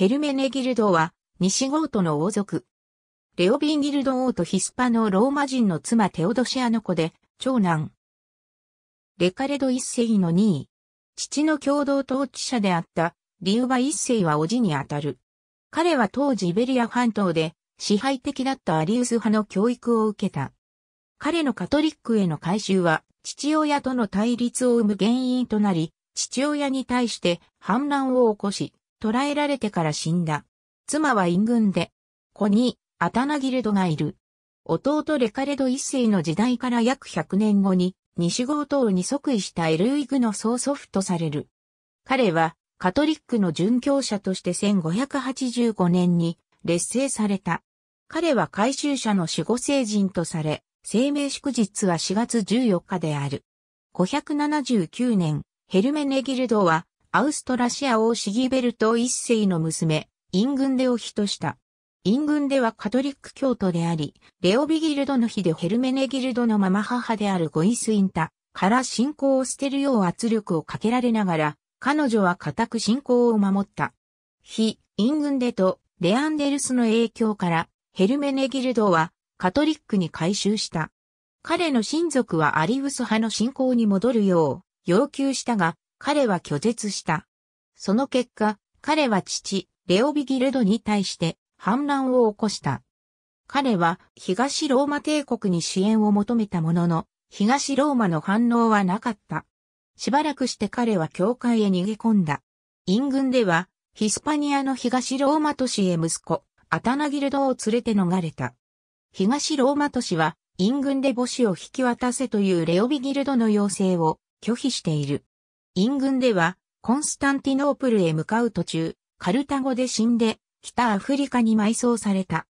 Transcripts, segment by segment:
ヘルメネギルドは、西ゴートの王族。レオビンギルド王とヒスパのローマ人の妻テオドシアの子で、長男。レカレド一世の2位。父の共同統治者であった、リウバ一世は叔父にあたる。彼は当時イベリア半島で支配的だったアリウス派の教育を受けた。彼のカトリックへの改修は父親との対立を生む原因となり、父親に対して反乱を起こし、捕らえられてから死んだ。妻は陰軍で、子に、アタナギルドがいる。弟レカレド一世の時代から約100年後に、西郷島に即位したエルイグの曽祖父とされる。彼は、カトリックの殉教者として1585年に劣勢された。彼は回収者の守護聖人とされ、生命祝日は4月14日である。579年、ヘルメネギルドはアウストラシア王シギベルト一世の娘、イングンデを妃とした。イングンデはカトリック教徒であり、レオビギルドの日でヘルメネギルドのまま母であるゴイスインタから信仰を捨てるよう圧力をかけられながら、彼女は固く信仰を守った。非、イングンデとレアンデルスの影響から、ヘルメネギルドはカトリックに改宗した。彼の親族はアリウス派の信仰に戻るよう要求したが、彼は拒絶した。その結果、彼は父、レオビギルドに対して反乱を起こした。彼は東ローマ帝国に支援を求めたものの、東ローマの反応はなかった。しばらくして彼は教会へ逃げ込んだ。陰軍では、ヒスパニアの東ローマ都市へ息子、アタナギルドを連れて逃れた。東ローマ都市は、陰軍で母子を引き渡せというレオビギルドの要請を拒否している。院軍では、コンスタンティノープルへ向かう途中、カルタゴで死んで、北アフリカに埋葬された。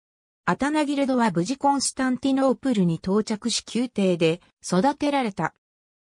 アタナギルドは無事コンスタンティノープルに到着し宮廷で育てられた。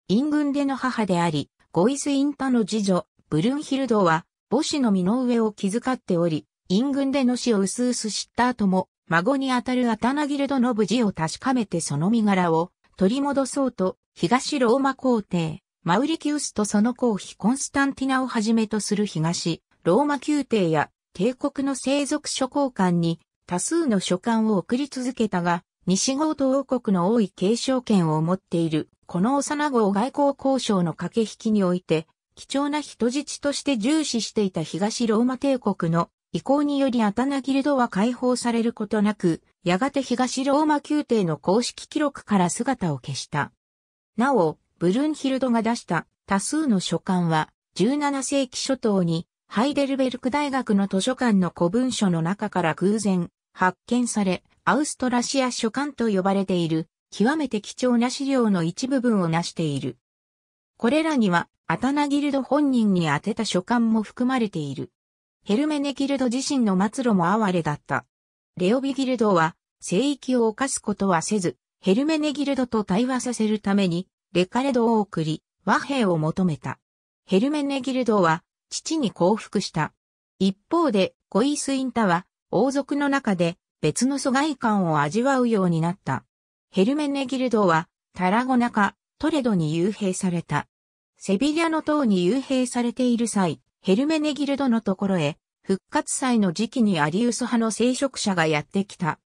院軍での母であり、ゴイス・インタの次女、ブルンヒルドは、母子の身の上を気遣っており、院軍での死を薄々知った後も、孫にあたるアタナギルドの無事を確かめてその身柄を取り戻そうと、東ローマ皇帝、マウリキウスとその公妃コンスタンティナをはじめとする東、ローマ宮廷や帝国の製族諸公館に多数の書簡を送り続けたが、西郷と王国の多い継承権を持っている、この幼子を外交交渉の駆け引きにおいて、貴重な人質として重視していた東ローマ帝国の意向によりアタナギルドは解放されることなく、やがて東ローマ宮廷の公式記録から姿を消した。なお、ブルンヒルドが出した多数の書簡は、17世紀初頭にハイデルベルク大学の図書館の古文書の中から偶然発見され、アウストラシア書簡と呼ばれている、極めて貴重な資料の一部分を成している。これらには、アタナギルド本人に宛てた書簡も含まれている。ヘルメネギルド自身の末路も哀れだった。レオビギルドは、聖域を犯すことはせず、ヘルメネギルドと対話させるために、レカレドを送り、和平を求めた。ヘルメネギルドは、父に降伏した。一方で、コイスインタは、王族の中で、別の疎外感を味わうようになった。ヘルメネギルドは、タラゴナカ、トレドに幽閉された。セビリアの塔に幽閉されている際、ヘルメネギルドのところへ、復活祭の時期にアリウス派の聖職者がやってきた。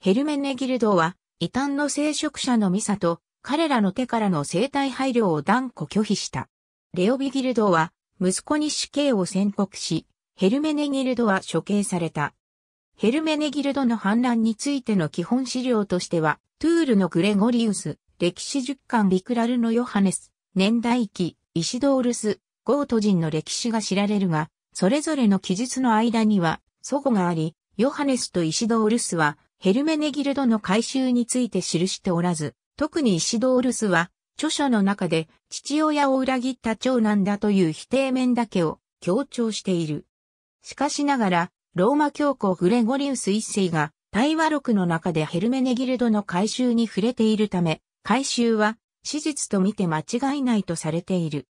ヘルメネギルドは、異端の聖職者のミサと彼らの手からの生体配慮を断固拒否した。レオビギルドは、息子に死刑を宣告し、ヘルメネギルドは処刑された。ヘルメネギルドの反乱についての基本資料としては、トゥールのグレゴリウス、歴史十巻ビクラルのヨハネス、年代記、イシドールス、ゴート人の歴史が知られるが、それぞれの記述の間には、祖語があり、ヨハネスとイシドールスは、ヘルメネギルドの改修について記しておらず、特にイシドールスは、著書の中で父親を裏切った長男だという否定面だけを強調している。しかしながら、ローマ教皇グレゴリウス一世が、対話録の中でヘルメネギルドの改修に触れているため、改修は史実と見て間違いないとされている。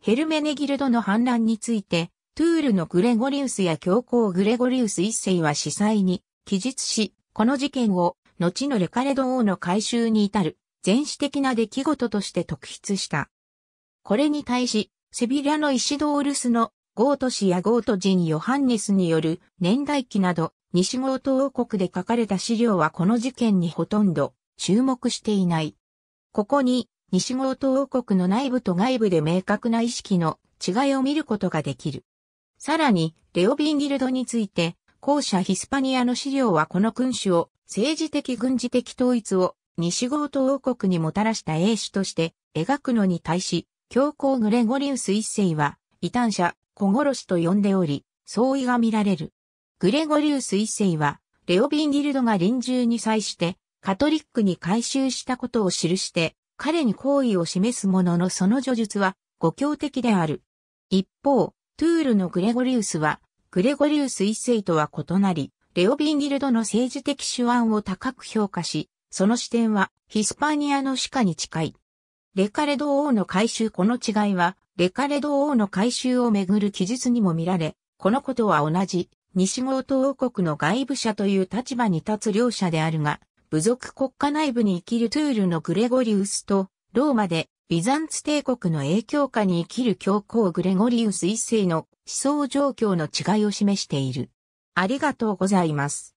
ヘルメネギルドの反乱について、トゥールのグレゴリウスや教皇グレゴリウス一世は司祭に記述し、この事件を後のレカレド王の改修に至る全史的な出来事として特筆した。これに対し、セビリアのイシドールスのゴート氏やゴート人ヨハンネスによる年代記など西ゴート王国で書かれた資料はこの事件にほとんど注目していない。ここに西ゴート王国の内部と外部で明確な意識の違いを見ることができる。さらに、レオビンギルドについて、後者ヒスパニアの資料はこの君主を政治的軍事的統一を西郷都王国にもたらした英主として描くのに対し、教皇グレゴリウス一世は、異端者、小殺しと呼んでおり、相違が見られる。グレゴリウス一世は、レオビンギルドが臨終に際して、カトリックに改宗したことを記して、彼に好意を示すもののその叙述は、語教的である。一方、トゥールのグレゴリウスは、グレゴリウス一世とは異なり、レオビンギルドの政治的手腕を高く評価し、その視点はヒスパニアの歯科に近い。レカレド王の改修この違いは、レカレド王の改修をめぐる記述にも見られ、このことは同じ、西郷東王国の外部者という立場に立つ両者であるが、部族国家内部に生きるトゥールのグレゴリウスと、ローマでビザンツ帝国の影響下に生きる教皇グレゴリウス一世の思想状況の違いを示している。ありがとうございます。